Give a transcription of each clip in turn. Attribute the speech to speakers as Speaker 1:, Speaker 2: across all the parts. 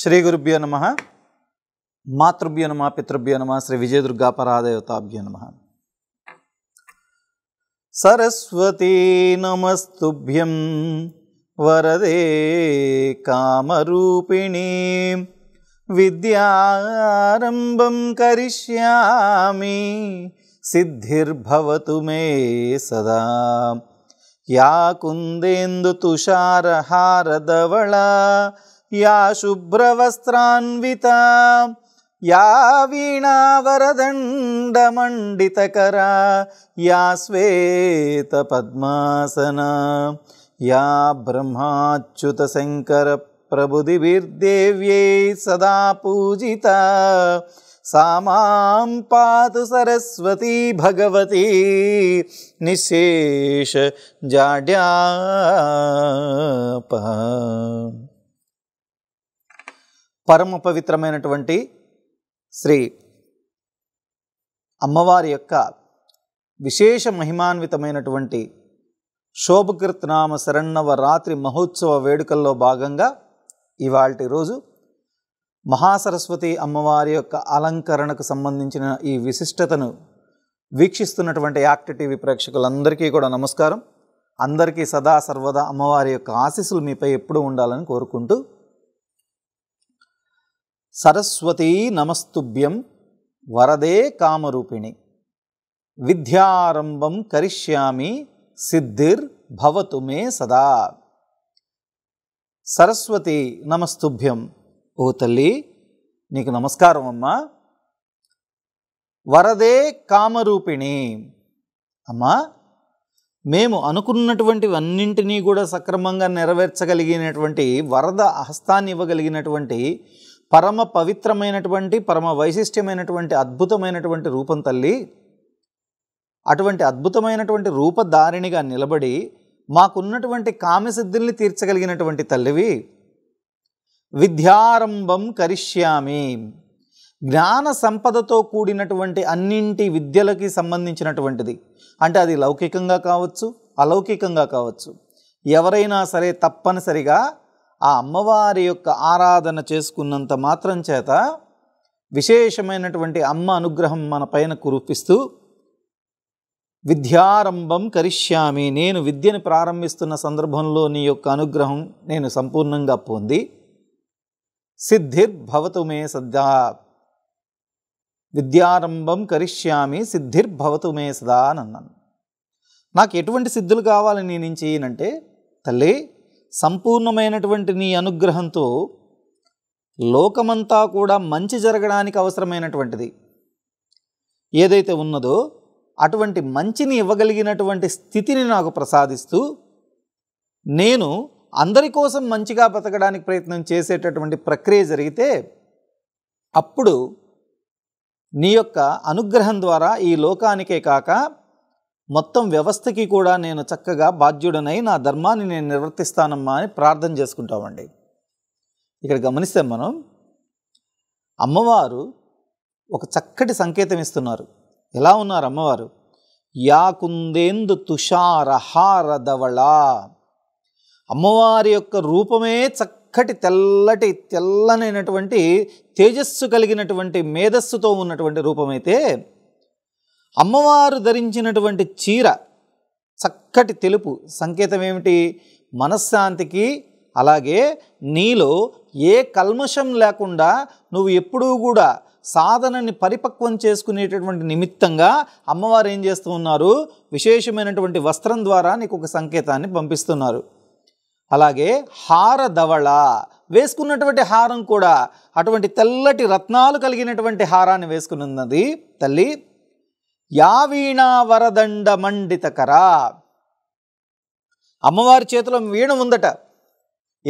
Speaker 1: श्रीगुरुभ्यो नमः मातृभ्यो नमः पितृभ्यो नमः श्रीविजयदुर्गापरादेवताभ्यो नमः सरस्वती नमस्तुभ्यं वरदे कामरूपिणी विद्यारम्भं करिष्यामि सिद्धिर्भवतु मे सदा या कुन्देन्दुतुषारहारदवळा या शुभ्रवस्त्रान्विता या वीणा वरदण्डमण्डितकरा या श्वेतपद्मासना या ब्रह्माच्युतशङ्करप्रभुदिभिर्देव्यै सदा पूजिता सा मां पातु सरस्वती भगवती निशेषजाड्याप పరమ పవిత్రమైనటువంటి శ్రీ అమ్మవారి యొక్క విశేష మహిమాన్వితమైనటువంటి శోభకృత్నామ శరణవ రాత్రి మహోత్సవ వేడుకల్లో భాగంగా ఇవాళ రోజు మహాసరస్వతి అమ్మవారి యొక్క అలంకరణకు సంబంధించిన ఈ విశిష్టతను వీక్షిస్తున్నటువంటి యాక్ట్ టీవీ ప్రేక్షకులందరికీ కూడా నమస్కారం అందరికీ సదా సర్వదా అమ్మవారి యొక్క ఆశీస్సులు మీపై ఎప్పుడూ ఉండాలని కోరుకుంటూ సరస్వతీ నమస్తుభ్యం వరదే కామరూపిణి విద్యారంభం కరిష్యామి సిద్ధిర్ భవతు మే సదా సరస్వతి నమస్తుభ్యం ఓ తల్లి నీకు నమస్కారం అమ్మా వరదే కామరూపిణి అమ్మా మేము అనుకున్నటువంటివన్నింటినీ కూడా సక్రమంగా నెరవేర్చగలిగినటువంటి వరద హస్తాన్ని ఇవ్వగలిగినటువంటి పరమ పవిత్రమైనటువంటి పరమ వైశిష్ట్యమైనటువంటి అద్భుతమైనటువంటి రూపం తల్లి అటువంటి అద్భుతమైనటువంటి రూపధారిణిగా నిలబడి మాకున్నటువంటి కామసిద్ధుల్ని తీర్చగలిగినటువంటి తల్లివి విద్యారంభం కరిష్యామి జ్ఞాన సంపదతో కూడినటువంటి అన్నింటి విద్యలకి సంబంధించినటువంటిది అంటే అది లౌకికంగా కావచ్చు అలౌకికంగా కావచ్చు ఎవరైనా సరే తప్పనిసరిగా ఆ అమ్మవారి యొక్క ఆరాధన చేసుకున్నంత మాత్రం చేత విశేషమైనటువంటి అమ్మ అనుగ్రహం మన పైన కురిపిస్తూ విద్యారంభం కరిష్యామి నేను విద్యను ప్రారంభిస్తున్న సందర్భంలో నీ యొక్క అనుగ్రహం నేను సంపూర్ణంగా పొంది సిద్ధిర్భవతు మే సదా విద్యారంభం కరిష్యామి సిద్ధిర్భవతు మే సదా అని అన్నాను నాకు ఎటువంటి సిద్ధులు కావాలి నీ నుంచి అంటే తల్లి సంపూర్ణమైనటువంటి నీ అనుగ్రహంతో లోకమంతా కూడా మంచి జరగడానికి అవసరమైనటువంటిది ఏదైతే ఉన్నదో అటువంటి మంచిని ఇవ్వగలిగినటువంటి స్థితిని నాకు ప్రసాదిస్తూ నేను అందరి కోసం మంచిగా బతకడానికి ప్రయత్నం చేసేటటువంటి ప్రక్రియ జరిగితే అప్పుడు నీ యొక్క అనుగ్రహం ద్వారా ఈ లోకానికే కాక మొత్తం వ్యవస్థకి కూడా నేను చక్కగా బాధ్యుడనై నా ధర్మాన్ని నేను నిర్వర్తిస్తానమ్మా అని ప్రార్థన చేసుకుంటామండి ఇక్కడ గమనిస్తే మనం అమ్మవారు ఒక చక్కటి సంకేతం ఇస్తున్నారు ఎలా ఉన్నారు అమ్మవారు యా కుందేందు తుషారహారధవళ అమ్మవారి యొక్క రూపమే చక్కటి తెల్లటి తెల్లనైనటువంటి తేజస్సు కలిగినటువంటి మేధస్సుతో ఉన్నటువంటి రూపమైతే అమ్మవారు ధరించినటువంటి చీర చక్కటి తెలుపు సంకేతం ఏమిటి మనశ్శాంతికి అలాగే నీలో ఏ కల్మషం లేకుండా నువ్వు ఎప్పుడూ కూడా సాధనని పరిపక్వం చేసుకునేటటువంటి నిమిత్తంగా అమ్మవారు ఏం చేస్తూ ఉన్నారు విశేషమైనటువంటి వస్త్రం ద్వారా నీకు ఒక సంకేతాన్ని పంపిస్తున్నారు అలాగే హార దవళ వేసుకున్నటువంటి హారం కూడా అటువంటి తెల్లటి రత్నాలు కలిగినటువంటి హారాన్ని వేసుకుని ఉన్నది తల్లి యావీణా వరదండ మండితకర అమ్మవారి చేతిలో వీణ ఉందట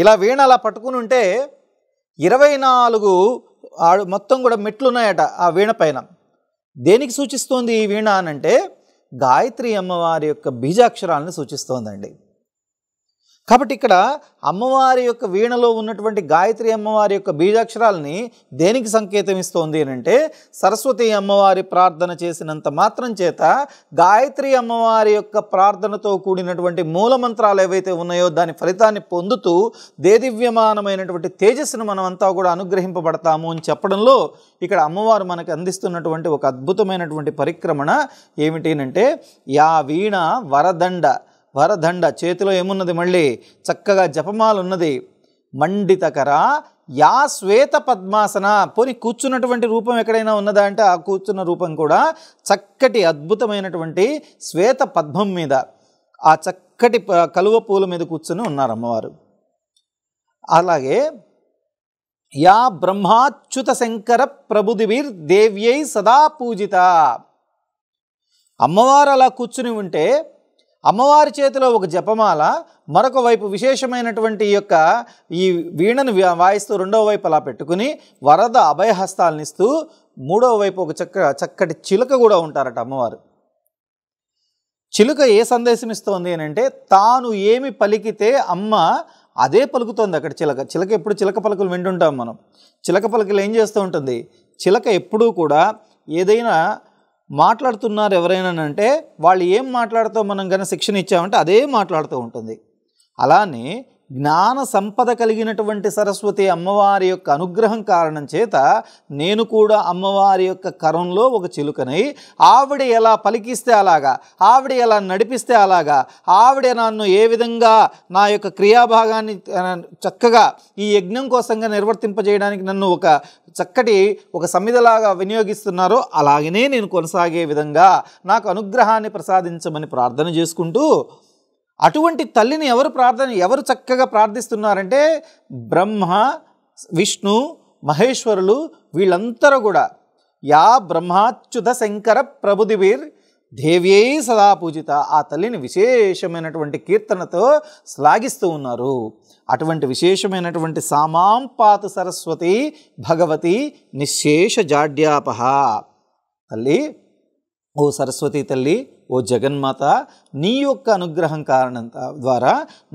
Speaker 1: ఇలా వీణ అలా పట్టుకుని ఉంటే ఇరవై నాలుగు మొత్తం కూడా మెట్లున్నాయట ఆ వీణ పైన దేనికి సూచిస్తోంది ఈ వీణ అనంటే గాయత్రి అమ్మవారి యొక్క బీజాక్షరాలను సూచిస్తోందండి కాబట్టి ఇక్కడ అమ్మవారి యొక్క వీణలో ఉన్నటువంటి గాయత్రి అమ్మవారి యొక్క బీజాక్షరాలని దేనికి సంకేతం ఇస్తోంది అంటే సరస్వతి అమ్మవారి ప్రార్థన చేసినంత మాత్రం చేత గాయత్రి అమ్మవారి యొక్క ప్రార్థనతో కూడినటువంటి మూలమంత్రాలు ఏవైతే ఉన్నాయో దాని ఫలితాన్ని పొందుతూ దేదివ్యమానమైనటువంటి తేజస్సును మనమంతా కూడా అనుగ్రహింపబడతాము అని చెప్పడంలో ఇక్కడ అమ్మవారు మనకు అందిస్తున్నటువంటి ఒక అద్భుతమైనటువంటి పరిక్రమణ ఏమిటి అంటే యా వీణ వరదండ వరదండ చేతిలో ఏమున్నది మళ్ళీ చక్కగా జపమాలున్నది మండితకర యా శ్వేత పద్మాసన పోని కూర్చున్నటువంటి రూపం ఎక్కడైనా ఉన్నదా అంటే ఆ కూర్చున్న రూపం కూడా చక్కటి అద్భుతమైనటువంటి శ్వేత పద్మం మీద ఆ చక్కటి కలువ పూల మీద కూర్చొని ఉన్నారు అమ్మవారు అలాగే యా బ్రహ్మాచ్యుత శంకర ప్రభుదివీర్ దేవ్యై సదా పూజిత అమ్మవారు అలా కూర్చుని ఉంటే అమ్మవారి చేతిలో ఒక జపమాల మరొక వైపు విశేషమైనటువంటి యొక్క ఈ వీణను వాయిస్తూ రెండవ వైపు అలా పెట్టుకుని వరద అభయహస్తాలనిస్తూ మూడవ వైపు ఒక చక్క చక్కటి చిలుక కూడా ఉంటారట అమ్మవారు చిలుక ఏ సందేశం ఇస్తోంది అని అంటే తాను ఏమి పలికితే అమ్మ అదే పలుకుతోంది అక్కడ చిలక చిలక ఎప్పుడు చిలక పలుకులు వింటుంటాం మనం చిలక పలుకులు ఏం చేస్తూ ఉంటుంది చిలక ఎప్పుడూ కూడా ఏదైనా మాట్లాడుతున్నారు ఎవరైనానంటే వాళ్ళు ఏం మాట్లాడుతూ మనం కనుక శిక్షణ ఇచ్చామంటే అదే మాట్లాడుతూ ఉంటుంది అలానే జ్ఞాన సంపద కలిగినటువంటి సరస్వతి అమ్మవారి యొక్క అనుగ్రహం కారణం చేత నేను కూడా అమ్మవారి యొక్క కరంలో ఒక చిలుకనై ఆవిడ ఎలా పలికిస్తే అలాగా ఆవిడ ఎలా నడిపిస్తే అలాగా ఆవిడ నన్ను ఏ విధంగా నా యొక్క క్రియాభాగాన్ని చక్కగా ఈ యజ్ఞం కోసంగా నిర్వర్తింపజేయడానికి నన్ను ఒక చక్కటి ఒక సమిధలాగా వినియోగిస్తున్నారో అలాగనే నేను కొనసాగే విధంగా నాకు అనుగ్రహాన్ని ప్రసాదించమని ప్రార్థన చేసుకుంటూ అటువంటి తల్లిని ఎవరు ప్రార్థన ఎవరు చక్కగా ప్రార్థిస్తున్నారంటే బ్రహ్మ విష్ణు మహేశ్వరులు వీళ్ళంతరూ కూడా యా బ్రహ్మాచ్యుత శంకర ప్రభుదివీర్ దేవ్యై సదా పూజిత ఆ తల్లిని విశేషమైనటువంటి కీర్తనతో శ్లాఘిస్తూ ఉన్నారు అటువంటి విశేషమైనటువంటి సామాంపాత సరస్వతి భగవతి నిశేష జాడ్యాపహ తల్లి ఓ సరస్వతి తల్లి ఓ జగన్మాత నీ యొక్క అనుగ్రహం కారణం ద్వారా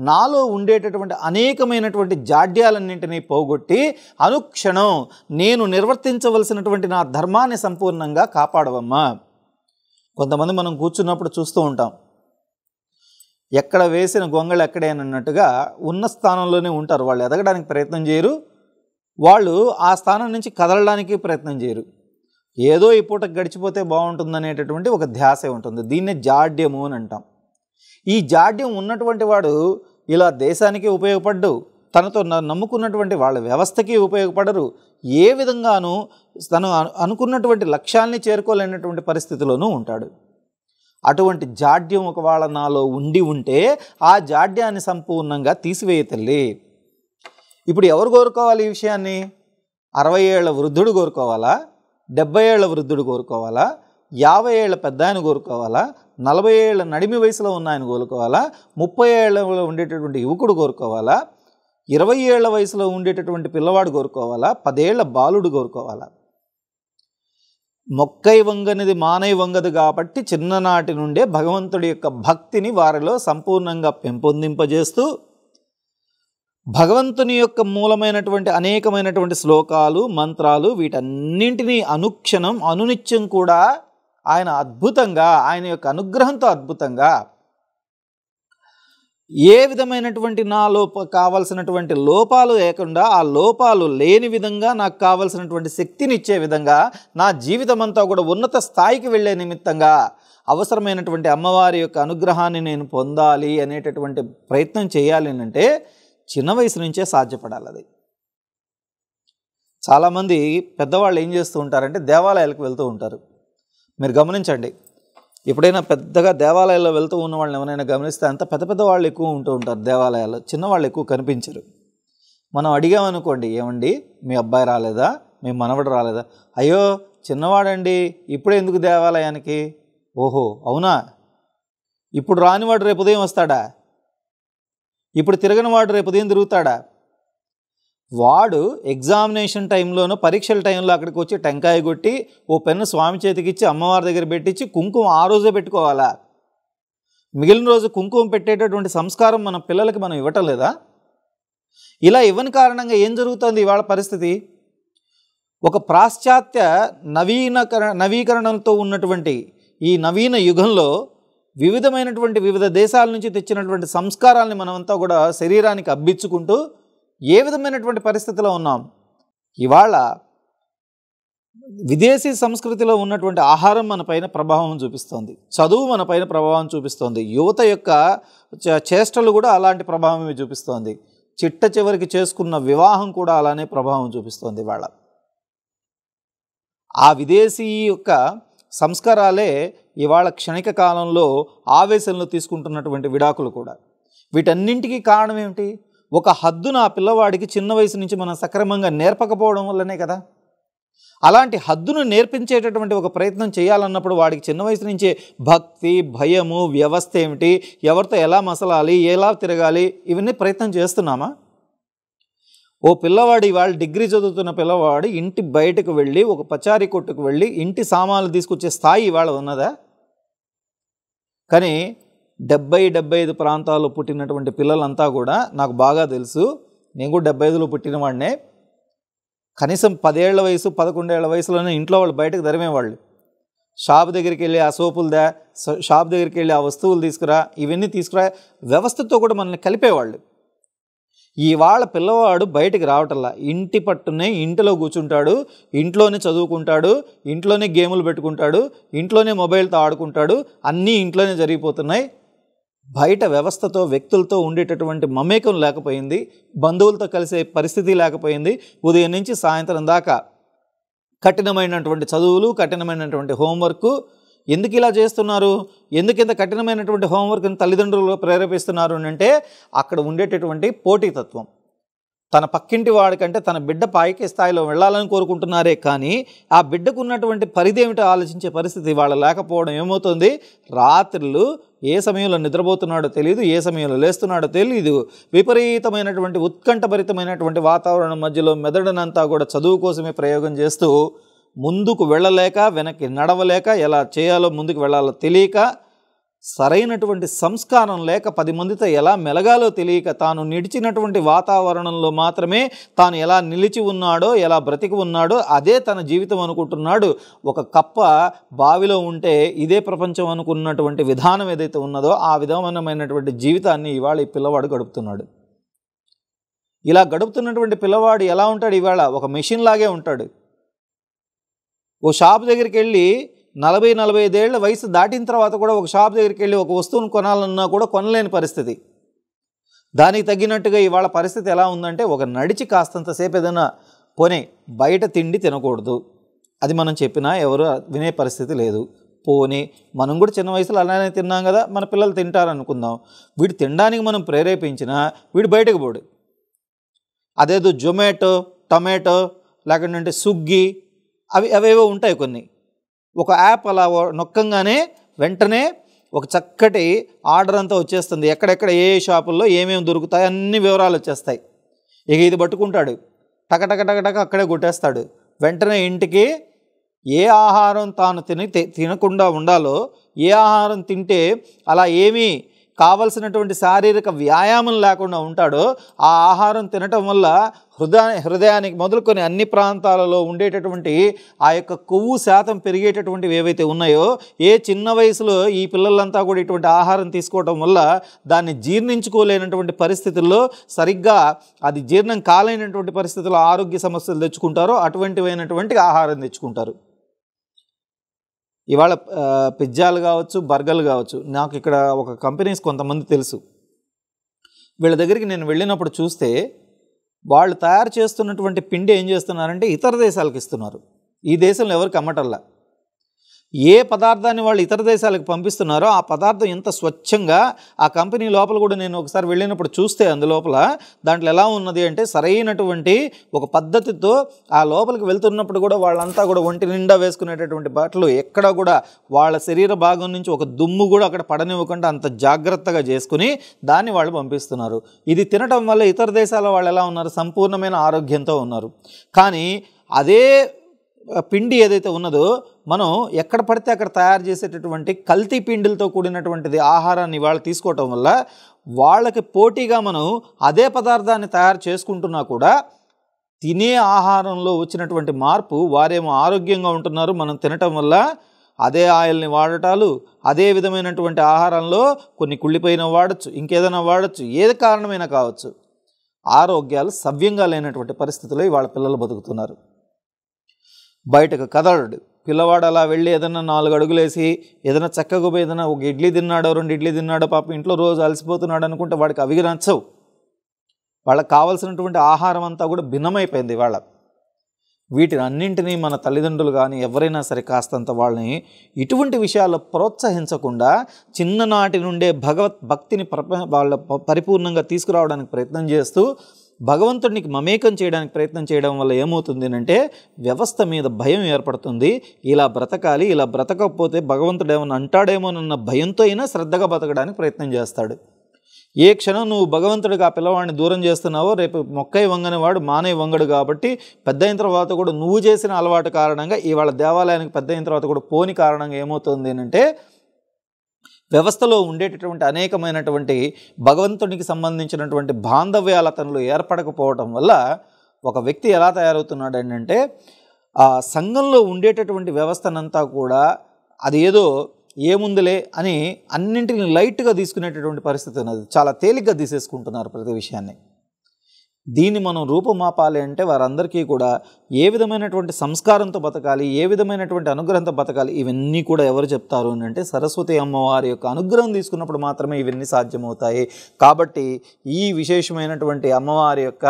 Speaker 1: నాలో ఉండేటటువంటి అనేకమైనటువంటి జాడ్యాలన్నింటినీ పోగొట్టి అనుక్షణం నేను నిర్వర్తించవలసినటువంటి నా ధర్మాన్ని సంపూర్ణంగా కాపాడవమ్మా కొంతమంది మనం కూర్చున్నప్పుడు చూస్తూ ఉంటాం ఎక్కడ వేసిన గొంగళి అన్నట్టుగా ఉన్న స్థానంలోనే ఉంటారు వాళ్ళు ఎదగడానికి ప్రయత్నం చేయరు వాళ్ళు ఆ స్థానం నుంచి కదలడానికి ప్రయత్నం చేయరు ఏదో ఈ పూట గడిచిపోతే బాగుంటుందనేటటువంటి ఒక ధ్యాస ఉంటుంది దీన్నే జాడ్యము అని అంటాం ఈ జాడ్యం ఉన్నటువంటి వాడు ఇలా దేశానికి ఉపయోగపడ్డు తనతో నమ్ముకున్నటువంటి వాళ్ళ వ్యవస్థకి ఉపయోగపడరు ఏ విధంగానూ తను అనుకున్నటువంటి లక్ష్యాల్ని చేరుకోలేనటువంటి పరిస్థితిలోనూ ఉంటాడు అటువంటి జాడ్యం ఒకవేళ నాలో ఉండి ఉంటే ఆ జాడ్యాన్ని సంపూర్ణంగా తీసివేయ తల్లి ఇప్పుడు ఎవరు కోరుకోవాలి ఈ విషయాన్ని అరవై ఏళ్ళ వృద్ధుడు కోరుకోవాలా డెబ్బై ఏళ్ల వృద్ధుడు కోరుకోవాలా యాభై ఏళ్ళ పెద్ద ఆయన కోరుకోవాలా నలభై ఏళ్ళ నడిమి వయసులో ఉన్న ఆయన కోరుకోవాలా ముప్పై ఏళ్ళ ఉండేటటువంటి యువకుడు కోరుకోవాలా ఇరవై ఏళ్ల వయసులో ఉండేటటువంటి పిల్లవాడు కోరుకోవాలా పదేళ్ల బాలుడు కోరుకోవాలా మొక్కై వంగనిది మానై వంగదు కాబట్టి చిన్ననాటి నుండే భగవంతుడి యొక్క భక్తిని వారిలో సంపూర్ణంగా పెంపొందింపజేస్తూ భగవంతుని యొక్క మూలమైనటువంటి అనేకమైనటువంటి శ్లోకాలు మంత్రాలు వీటన్నింటినీ అనుక్షణం అనునిత్యం కూడా ఆయన అద్భుతంగా ఆయన యొక్క అనుగ్రహంతో అద్భుతంగా ఏ విధమైనటువంటి నా లోప కావలసినటువంటి లోపాలు లేకుండా ఆ లోపాలు లేని విధంగా నాకు కావలసినటువంటి శక్తినిచ్చే విధంగా నా జీవితం అంతా కూడా ఉన్నత స్థాయికి వెళ్ళే నిమిత్తంగా అవసరమైనటువంటి అమ్మవారి యొక్క అనుగ్రహాన్ని నేను పొందాలి అనేటటువంటి ప్రయత్నం చేయాలి అంటే చిన్న వయసు నుంచే సాధ్యపడాలి అది చాలామంది పెద్దవాళ్ళు ఏం చేస్తూ ఉంటారంటే దేవాలయాలకు వెళ్తూ ఉంటారు మీరు గమనించండి ఎప్పుడైనా పెద్దగా దేవాలయాల్లో వెళ్తూ ఉన్న వాళ్ళని ఎవరైనా గమనిస్తే అంత పెద్ద పెద్ద వాళ్ళు ఎక్కువ ఉంటూ ఉంటారు దేవాలయాల్లో చిన్నవాళ్ళు ఎక్కువ కనిపించరు మనం అడిగామనుకోండి ఏమండి మీ అబ్బాయి రాలేదా మీ మనవడు రాలేదా అయ్యో చిన్నవాడండి ఇప్పుడే ఎందుకు దేవాలయానికి ఓహో అవునా ఇప్పుడు రానివాడు రేపు ఉదయం వస్తాడా ఇప్పుడు తిరగని వాడు రేపు ఉదయం తిరుగుతాడా వాడు ఎగ్జామినేషన్ టైంలోనూ పరీక్షల టైంలో అక్కడికి వచ్చి టెంకాయ కొట్టి ఓ పెన్ను స్వామి చేతికి ఇచ్చి అమ్మవారి దగ్గర పెట్టించి కుంకుమ ఆ రోజే పెట్టుకోవాలా మిగిలిన రోజు కుంకుమ పెట్టేటటువంటి సంస్కారం మన పిల్లలకి మనం ఇవ్వటలేదా ఇలా ఇవ్వని కారణంగా ఏం జరుగుతుంది ఇవాళ పరిస్థితి ఒక పాశ్చాత్య నవీనకర నవీకరణలతో ఉన్నటువంటి ఈ నవీన యుగంలో వివిధమైనటువంటి వివిధ దేశాల నుంచి తెచ్చినటువంటి సంస్కారాలని మనమంతా కూడా శరీరానికి అబ్బిచ్చుకుంటూ ఏ విధమైనటువంటి పరిస్థితిలో ఉన్నాం ఇవాళ విదేశీ సంస్కృతిలో ఉన్నటువంటి ఆహారం మన పైన ప్రభావం చూపిస్తోంది చదువు మన పైన ప్రభావం చూపిస్తోంది యువత యొక్క చేష్టలు కూడా అలాంటి ప్రభావం చూపిస్తోంది చిట్ట చివరికి చేసుకున్న వివాహం కూడా అలానే ప్రభావం చూపిస్తోంది వాళ్ళ ఆ విదేశీ యొక్క సంస్కారాలే ఇవాళ క్షణిక కాలంలో ఆవేశంలో తీసుకుంటున్నటువంటి విడాకులు కూడా వీటన్నింటికీ కారణం ఏమిటి ఒక హద్దు ఆ పిల్లవాడికి చిన్న వయసు నుంచి మనం సక్రమంగా నేర్పకపోవడం వల్లనే కదా అలాంటి హద్దును నేర్పించేటటువంటి ఒక ప్రయత్నం చేయాలన్నప్పుడు వాడికి చిన్న వయసు నుంచే భక్తి భయము వ్యవస్థ ఏమిటి ఎవరితో ఎలా మసలాలి ఎలా తిరగాలి ఇవన్నీ ప్రయత్నం చేస్తున్నామా ఓ పిల్లవాడు ఇవాళ డిగ్రీ చదువుతున్న పిల్లవాడు ఇంటి బయటకు వెళ్ళి ఒక పచారీ కొట్టుకు వెళ్ళి ఇంటి సామాన్లు తీసుకొచ్చే స్థాయి ఇవాళ ఉన్నదా కానీ డెబ్బై డెబ్బై ఐదు ప్రాంతాల్లో పుట్టినటువంటి పిల్లలంతా కూడా నాకు బాగా తెలుసు నేను కూడా డెబ్బై ఐదులో పుట్టిన వాడినే కనీసం పదేళ్ల వయసు పదకొండేళ్ల వయసులోనే ఇంట్లో వాళ్ళు బయటకు ధరమేవాళ్ళు షాప్ దగ్గరికి వెళ్ళి ఆ సోపులు దా షాప్ దగ్గరికి వెళ్ళి ఆ వస్తువులు తీసుకురా ఇవన్నీ తీసుకురా వ్యవస్థతో కూడా మనల్ని కలిపేవాళ్ళు ఇవాళ పిల్లవాడు బయటికి రావటంలా ఇంటి పట్టునే ఇంటిలో కూర్చుంటాడు ఇంట్లోనే చదువుకుంటాడు ఇంట్లోనే గేములు పెట్టుకుంటాడు ఇంట్లోనే మొబైల్తో ఆడుకుంటాడు అన్నీ ఇంట్లోనే జరిగిపోతున్నాయి బయట వ్యవస్థతో వ్యక్తులతో ఉండేటటువంటి మమేకం లేకపోయింది బంధువులతో కలిసే పరిస్థితి లేకపోయింది ఉదయం నుంచి సాయంత్రం దాకా కఠినమైనటువంటి చదువులు కఠినమైనటువంటి హోంవర్కు ఎందుకు ఇలా చేస్తున్నారు ఎందుకు ఇంత కఠినమైనటువంటి హోంవర్క్ని తల్లిదండ్రులు ప్రేరేపిస్తున్నారు అంటే అక్కడ ఉండేటటువంటి పోటీతత్వం తన పక్కింటి వాడికంటే తన బిడ్డ పైకి స్థాయిలో వెళ్ళాలని కోరుకుంటున్నారే కానీ ఆ బిడ్డకు ఉన్నటువంటి పరిధి ఏమిటో ఆలోచించే పరిస్థితి వాళ్ళ లేకపోవడం ఏమవుతుంది రాత్రులు ఏ సమయంలో నిద్రపోతున్నాడో తెలియదు ఏ సమయంలో లేస్తున్నాడో తెలియదు విపరీతమైనటువంటి ఉత్కంఠభరితమైనటువంటి వాతావరణం మధ్యలో మెదడునంతా కూడా చదువు కోసమే ప్రయోగం చేస్తూ ముందుకు వెళ్ళలేక వెనక్కి నడవలేక ఎలా చేయాలో ముందుకు వెళ్ళాలో తెలియక సరైనటువంటి సంస్కారం లేక పది మందితో ఎలా మెలగాలో తెలియక తాను నిడిచినటువంటి వాతావరణంలో మాత్రమే తాను ఎలా నిలిచి ఉన్నాడో ఎలా బ్రతికి ఉన్నాడో అదే తన జీవితం అనుకుంటున్నాడు ఒక కప్ప బావిలో ఉంటే ఇదే ప్రపంచం అనుకున్నటువంటి విధానం ఏదైతే ఉన్నదో ఆ విధమైనటువంటి జీవితాన్ని ఇవాళ ఈ పిల్లవాడు గడుపుతున్నాడు ఇలా గడుపుతున్నటువంటి పిల్లవాడు ఎలా ఉంటాడు ఇవాళ ఒక మెషిన్ లాగే ఉంటాడు ఓ షాప్ దగ్గరికి వెళ్ళి నలభై నలభై ఐదేళ్ల వయసు దాటిన తర్వాత కూడా ఒక షాప్ దగ్గరికి వెళ్ళి ఒక వస్తువును కొనాలన్నా కూడా కొనలేని పరిస్థితి దానికి తగ్గినట్టుగా ఇవాళ పరిస్థితి ఎలా ఉందంటే ఒక నడిచి కాస్తంతసేపు ఏదైనా పోనీ బయట తిండి తినకూడదు అది మనం చెప్పినా ఎవరు వినే పరిస్థితి లేదు పోనీ మనం కూడా చిన్న వయసులో అలానే తిన్నాం కదా మన పిల్లలు తింటారనుకుందాం వీడు తినడానికి మనం ప్రేరేపించినా వీడు బయటకు పోడు అదేదో జొమాటో టమాటో లేకుంటే స్విగ్గీ అవి అవేవో ఉంటాయి కొన్ని ఒక యాప్ అలా నొక్కంగానే వెంటనే ఒక చక్కటి ఆర్డర్ అంతా వచ్చేస్తుంది ఎక్కడెక్కడ ఏ షాపుల్లో ఏమేమి దొరుకుతాయి అన్ని వివరాలు వచ్చేస్తాయి ఇక ఇది పట్టుకుంటాడు టకటక టకటక అక్కడే కొట్టేస్తాడు వెంటనే ఇంటికి ఏ ఆహారం తాను తిని తినకుండా ఉండాలో ఏ ఆహారం తింటే అలా ఏమీ కావలసినటువంటి శారీరక వ్యాయామం లేకుండా ఉంటాడో ఆ ఆహారం తినటం వల్ల హృదయా హృదయానికి మొదలుకొని అన్ని ప్రాంతాలలో ఉండేటటువంటి ఆ యొక్క కొవ్వు శాతం పెరిగేటటువంటివి ఏవైతే ఉన్నాయో ఏ చిన్న వయసులో ఈ పిల్లలంతా కూడా ఇటువంటి ఆహారం తీసుకోవటం వల్ల దాన్ని జీర్ణించుకోలేనటువంటి పరిస్థితుల్లో సరిగ్గా అది జీర్ణం కాలేనటువంటి పరిస్థితుల్లో ఆరోగ్య సమస్యలు తెచ్చుకుంటారో అటువంటివైనటువంటి ఆహారం తెచ్చుకుంటారు ఇవాళ పిజ్జాలు కావచ్చు బర్గర్లు కావచ్చు నాకు ఇక్కడ ఒక కంపెనీస్ కొంతమంది తెలుసు వీళ్ళ దగ్గరికి నేను వెళ్ళినప్పుడు చూస్తే వాళ్ళు తయారు చేస్తున్నటువంటి పిండి ఏం చేస్తున్నారంటే ఇతర దేశాలకు ఇస్తున్నారు ఈ దేశంలో ఎవరికి అమ్మటల్లా ఏ పదార్థాన్ని వాళ్ళు ఇతర దేశాలకు పంపిస్తున్నారో ఆ పదార్థం ఇంత స్వచ్ఛంగా ఆ కంపెనీ లోపల కూడా నేను ఒకసారి వెళ్ళినప్పుడు చూస్తే అందులోపల దాంట్లో ఎలా ఉన్నది అంటే సరైనటువంటి ఒక పద్ధతితో ఆ లోపలికి వెళ్తున్నప్పుడు కూడా వాళ్ళంతా కూడా ఒంటి నిండా వేసుకునేటటువంటి బట్టలు ఎక్కడ కూడా వాళ్ళ శరీర భాగం నుంచి ఒక దుమ్ము కూడా అక్కడ పడనివ్వకుండా అంత జాగ్రత్తగా చేసుకుని దాన్ని వాళ్ళు పంపిస్తున్నారు ఇది తినటం వల్ల ఇతర దేశాల వాళ్ళు ఎలా ఉన్నారు సంపూర్ణమైన ఆరోగ్యంతో ఉన్నారు కానీ అదే పిండి ఏదైతే ఉన్నదో మనం ఎక్కడ పడితే అక్కడ తయారు చేసేటటువంటి కల్తీ పిండిలతో కూడినటువంటిది ఆహారాన్ని వాళ్ళు తీసుకోవటం వల్ల వాళ్ళకి పోటీగా మనం అదే పదార్థాన్ని తయారు చేసుకుంటున్నా కూడా తినే ఆహారంలో వచ్చినటువంటి మార్పు వారేమో ఆరోగ్యంగా ఉంటున్నారు మనం తినటం వల్ల అదే ఆయిల్ని వాడటాలు అదే విధమైనటువంటి ఆహారంలో కొన్ని కుళ్ళిపోయిన వాడచ్చు ఇంకేదైనా వాడచ్చు ఏది కారణమైనా కావచ్చు ఆరోగ్యాలు సవ్యంగా లేనటువంటి పరిస్థితుల్లో వాళ్ళ పిల్లలు బతుకుతున్నారు బయటకు కదలడు పిల్లవాడు అలా వెళ్ళి ఏదైనా నాలుగు అడుగులేసి ఏదైనా చక్కగా పోయి ఏదైనా ఒక ఇడ్లీ తిన్నాడో రెండు ఇడ్లీ తిన్నాడో పాప ఇంట్లో రోజు అలసిపోతున్నాడు అనుకుంటే వాడికి అవి నచ్చవు వాళ్ళకి కావాల్సినటువంటి ఆహారం అంతా కూడా భిన్నమైపోయింది వాళ్ళ వీటిని అన్నింటినీ మన తల్లిదండ్రులు కానీ ఎవరైనా సరే కాస్తంత వాళ్ళని ఇటువంటి విషయాల్లో ప్రోత్సహించకుండా చిన్ననాటి నుండే భగవత్ భక్తిని వాళ్ళ పరిపూర్ణంగా తీసుకురావడానికి ప్రయత్నం చేస్తూ భగవంతుడికి మమేకం చేయడానికి ప్రయత్నం చేయడం వల్ల ఏమవుతుంది అంటే వ్యవస్థ మీద భయం ఏర్పడుతుంది ఇలా బ్రతకాలి ఇలా బ్రతకకపోతే భగవంతుడు ఏమైనా అంటాడేమోనన్న భయంతో అయినా శ్రద్ధగా బతకడానికి ప్రయత్నం చేస్తాడు ఏ క్షణం నువ్వు భగవంతుడికి ఆ పిల్లవాడిని దూరం చేస్తున్నావో రేపు మొక్కై వంగని వాడు మానే వంగడు కాబట్టి పెద్ద అయిన తర్వాత కూడా నువ్వు చేసిన అలవాటు కారణంగా ఇవాళ దేవాలయానికి పెద్ద అయిన తర్వాత కూడా పోని కారణంగా ఏమవుతుంది అంటే వ్యవస్థలో ఉండేటటువంటి అనేకమైనటువంటి భగవంతునికి సంబంధించినటువంటి బాంధవ్యాల తనలు ఏర్పడకపోవటం వల్ల ఒక వ్యక్తి ఎలా తయారవుతున్నాడు అంటే ఆ సంఘంలో ఉండేటటువంటి వ్యవస్థనంతా కూడా అది ఏదో ఏముందిలే అని అన్నింటిని లైట్గా తీసుకునేటటువంటి పరిస్థితి ఉన్నది చాలా తేలిగ్గా తీసేసుకుంటున్నారు ప్రతి విషయాన్ని దీన్ని మనం రూపుమాపాలి అంటే వారందరికీ కూడా ఏ విధమైనటువంటి సంస్కారంతో బతకాలి ఏ విధమైనటువంటి అనుగ్రహంతో బతకాలి ఇవన్నీ కూడా ఎవరు చెప్తారు అని అంటే సరస్వతి అమ్మవారి యొక్క అనుగ్రహం తీసుకున్నప్పుడు మాత్రమే ఇవన్నీ సాధ్యమవుతాయి కాబట్టి ఈ విశేషమైనటువంటి అమ్మవారి యొక్క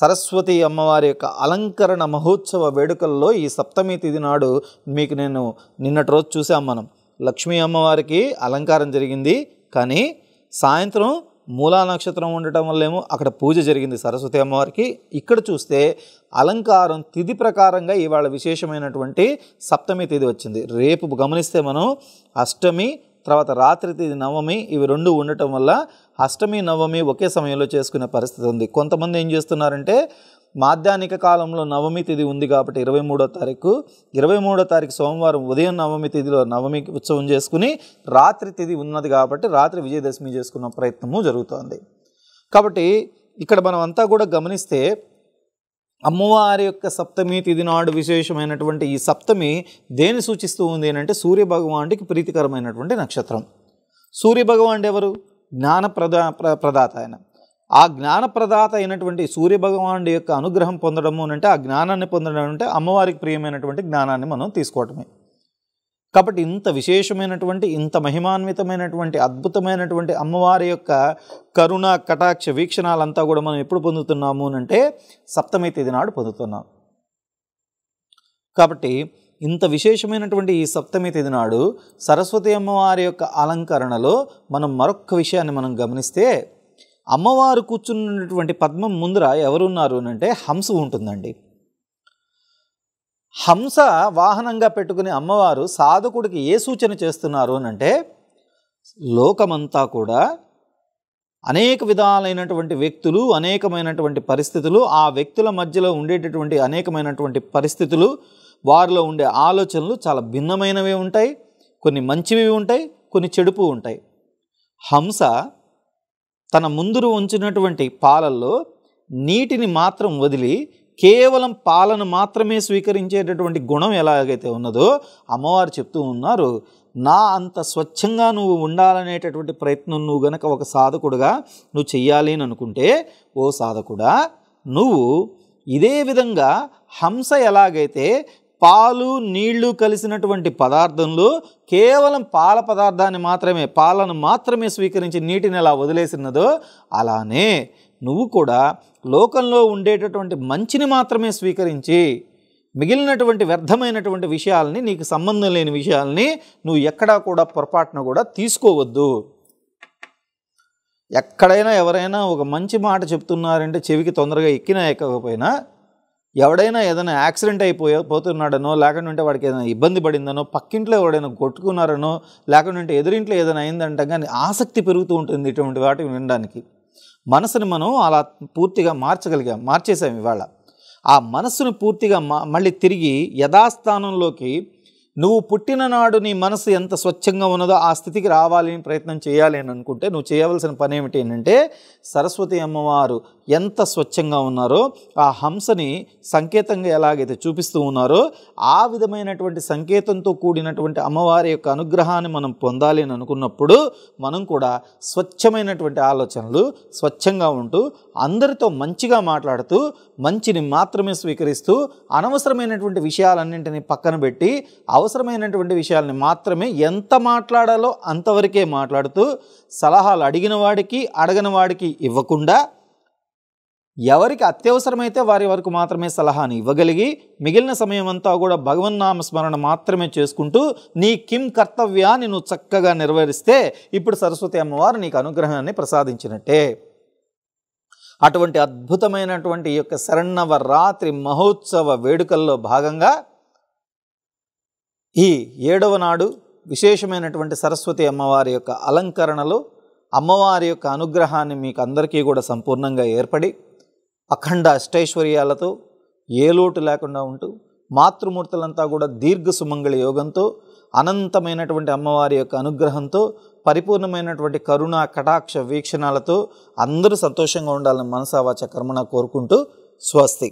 Speaker 1: సరస్వతి అమ్మవారి యొక్క అలంకరణ మహోత్సవ వేడుకల్లో ఈ సప్తమి తిది నాడు మీకు నేను నిన్నటి రోజు చూసాం మనం లక్ష్మీ అమ్మవారికి అలంకారం జరిగింది కానీ సాయంత్రం మూలా నక్షత్రం ఉండటం వల్లేమో అక్కడ పూజ జరిగింది సరస్వతి అమ్మవారికి ఇక్కడ చూస్తే అలంకారం తిథి ప్రకారంగా ఇవాళ విశేషమైనటువంటి సప్తమి తిథి వచ్చింది రేపు గమనిస్తే మనం అష్టమి తర్వాత రాత్రి తిథి నవమి ఇవి రెండు ఉండటం వల్ల అష్టమి నవమి ఒకే సమయంలో చేసుకునే పరిస్థితి ఉంది కొంతమంది ఏం చేస్తున్నారంటే మాధ్యానిక కాలంలో నవమి తిథి ఉంది కాబట్టి ఇరవై మూడో తారీఖు ఇరవై మూడో తారీఖు సోమవారం ఉదయం నవమి తిథిలో నవమి ఉత్సవం చేసుకుని రాత్రి తిథి ఉన్నది కాబట్టి రాత్రి విజయదశమి చేసుకున్న ప్రయత్నము జరుగుతోంది కాబట్టి ఇక్కడ మనం అంతా కూడా గమనిస్తే అమ్మవారి యొక్క సప్తమి తిది నాడు విశేషమైనటువంటి ఈ సప్తమి దేని సూచిస్తూ ఉంది అంటే సూర్య ప్రీతికరమైనటువంటి నక్షత్రం సూర్య ఎవరు జ్ఞాన ప్రదా ప్రదాత ఆయన ఆ జ్ఞానప్రదాత అయినటువంటి సూర్యభగవానుడి యొక్క అనుగ్రహం పొందడము అంటే ఆ జ్ఞానాన్ని పొందడం అంటే అమ్మవారికి ప్రియమైనటువంటి జ్ఞానాన్ని మనం తీసుకోవటమే కాబట్టి ఇంత విశేషమైనటువంటి ఇంత మహిమాన్వితమైనటువంటి అద్భుతమైనటువంటి అమ్మవారి యొక్క కరుణ కటాక్ష వీక్షణాలంతా కూడా మనం ఎప్పుడు పొందుతున్నాము అంటే సప్తమి తేదీ నాడు పొందుతున్నాం కాబట్టి ఇంత విశేషమైనటువంటి ఈ సప్తమి తేదీ నాడు సరస్వతి అమ్మవారి యొక్క అలంకరణలో మనం మరొక్క విషయాన్ని మనం గమనిస్తే అమ్మవారు కూర్చున్నటువంటి పద్మం ముందర ఎవరున్నారు అంటే హంస ఉంటుందండి హంస వాహనంగా పెట్టుకుని అమ్మవారు సాధకుడికి ఏ సూచన చేస్తున్నారు అంటే లోకమంతా కూడా అనేక విధాలైనటువంటి వ్యక్తులు అనేకమైనటువంటి పరిస్థితులు ఆ వ్యక్తుల మధ్యలో ఉండేటటువంటి అనేకమైనటువంటి పరిస్థితులు వారిలో ఉండే ఆలోచనలు చాలా భిన్నమైనవి ఉంటాయి కొన్ని మంచివి ఉంటాయి కొన్ని చెడుపు ఉంటాయి హంస తన ముందురు ఉంచినటువంటి పాలల్లో నీటిని మాత్రం వదిలి కేవలం పాలను మాత్రమే స్వీకరించేటటువంటి గుణం ఎలాగైతే ఉన్నదో అమ్మవారు చెప్తూ ఉన్నారు నా అంత స్వచ్ఛంగా నువ్వు ఉండాలనేటటువంటి ప్రయత్నం నువ్వు గనక ఒక సాధకుడుగా నువ్వు చెయ్యాలి అని అనుకుంటే ఓ సాధకుడా నువ్వు ఇదే విధంగా హంస ఎలాగైతే పాలు నీళ్లు కలిసినటువంటి పదార్థంలో కేవలం పాల పదార్థాన్ని మాత్రమే పాలను మాత్రమే స్వీకరించి నీటిని ఎలా వదిలేసినదో అలానే నువ్వు కూడా లోకంలో ఉండేటటువంటి మంచిని మాత్రమే స్వీకరించి మిగిలినటువంటి వ్యర్థమైనటువంటి విషయాలని నీకు సంబంధం లేని విషయాల్ని నువ్వు ఎక్కడా కూడా పొరపాటున కూడా తీసుకోవద్దు ఎక్కడైనా ఎవరైనా ఒక మంచి మాట చెప్తున్నారంటే చెవికి తొందరగా ఎక్కినా ఎక్కకపోయినా ఎవడైనా ఏదైనా యాక్సిడెంట్ అయిపోయో పోతున్నాడనో లేకుంటే వాడికి ఏదైనా ఇబ్బంది పడిందనో పక్కింట్లో ఎవడైనా కొట్టుకున్నారనో లేకుంటే ఎదురింట్లో ఏదైనా అయిందంటే కానీ ఆసక్తి పెరుగుతూ ఉంటుంది ఇటువంటి వాటిని వినడానికి మనసుని మనం అలా పూర్తిగా మార్చగలిగాం మార్చేసాం ఇవాళ ఆ మనస్సును పూర్తిగా మళ్ళీ తిరిగి యథాస్థానంలోకి నువ్వు పుట్టిన నాడు నీ మనసు ఎంత స్వచ్ఛంగా ఉన్నదో ఆ స్థితికి రావాలని ప్రయత్నం చేయాలి అని అనుకుంటే నువ్వు చేయవలసిన పని ఏమిటి ఏంటంటే సరస్వతి అమ్మవారు ఎంత స్వచ్ఛంగా ఉన్నారో ఆ హంసని సంకేతంగా ఎలాగైతే చూపిస్తూ ఉన్నారో ఆ విధమైనటువంటి సంకేతంతో కూడినటువంటి అమ్మవారి యొక్క అనుగ్రహాన్ని మనం పొందాలి అని అనుకున్నప్పుడు మనం కూడా స్వచ్ఛమైనటువంటి ఆలోచనలు స్వచ్ఛంగా ఉంటూ అందరితో మంచిగా మాట్లాడుతూ మంచిని మాత్రమే స్వీకరిస్తూ అనవసరమైనటువంటి విషయాలన్నింటినీ పక్కన పెట్టి అవసరమైనటువంటి విషయాలని మాత్రమే ఎంత మాట్లాడాలో అంతవరకే మాట్లాడుతూ సలహాలు అడిగిన వాడికి అడగని వాడికి ఇవ్వకుండా ఎవరికి అత్యవసరమైతే వారి వరకు మాత్రమే సలహాని ఇవ్వగలిగి మిగిలిన సమయం అంతా కూడా భగవన్నామ స్మరణ మాత్రమే చేసుకుంటూ నీ కిం కర్తవ్యాన్ని నువ్వు చక్కగా నిర్వహిస్తే ఇప్పుడు సరస్వతి అమ్మవారు నీకు అనుగ్రహాన్ని ప్రసాదించినట్టే అటువంటి అద్భుతమైనటువంటి యొక్క శరణవ రాత్రి మహోత్సవ వేడుకల్లో భాగంగా ఈ ఏడవ నాడు విశేషమైనటువంటి సరస్వతి అమ్మవారి యొక్క అలంకరణలో అమ్మవారి యొక్క అనుగ్రహాన్ని మీకు అందరికీ కూడా సంపూర్ణంగా ఏర్పడి అఖండ అష్టైశ్వర్యాలతో ఏ లోటు లేకుండా ఉంటూ మాతృమూర్తులంతా కూడా దీర్ఘ సుమంగళ యోగంతో అనంతమైనటువంటి అమ్మవారి యొక్క అనుగ్రహంతో పరిపూర్ణమైనటువంటి కరుణ కటాక్ష వీక్షణాలతో అందరూ సంతోషంగా ఉండాలని మనసావాచ కర్మణ కోరుకుంటూ స్వస్తి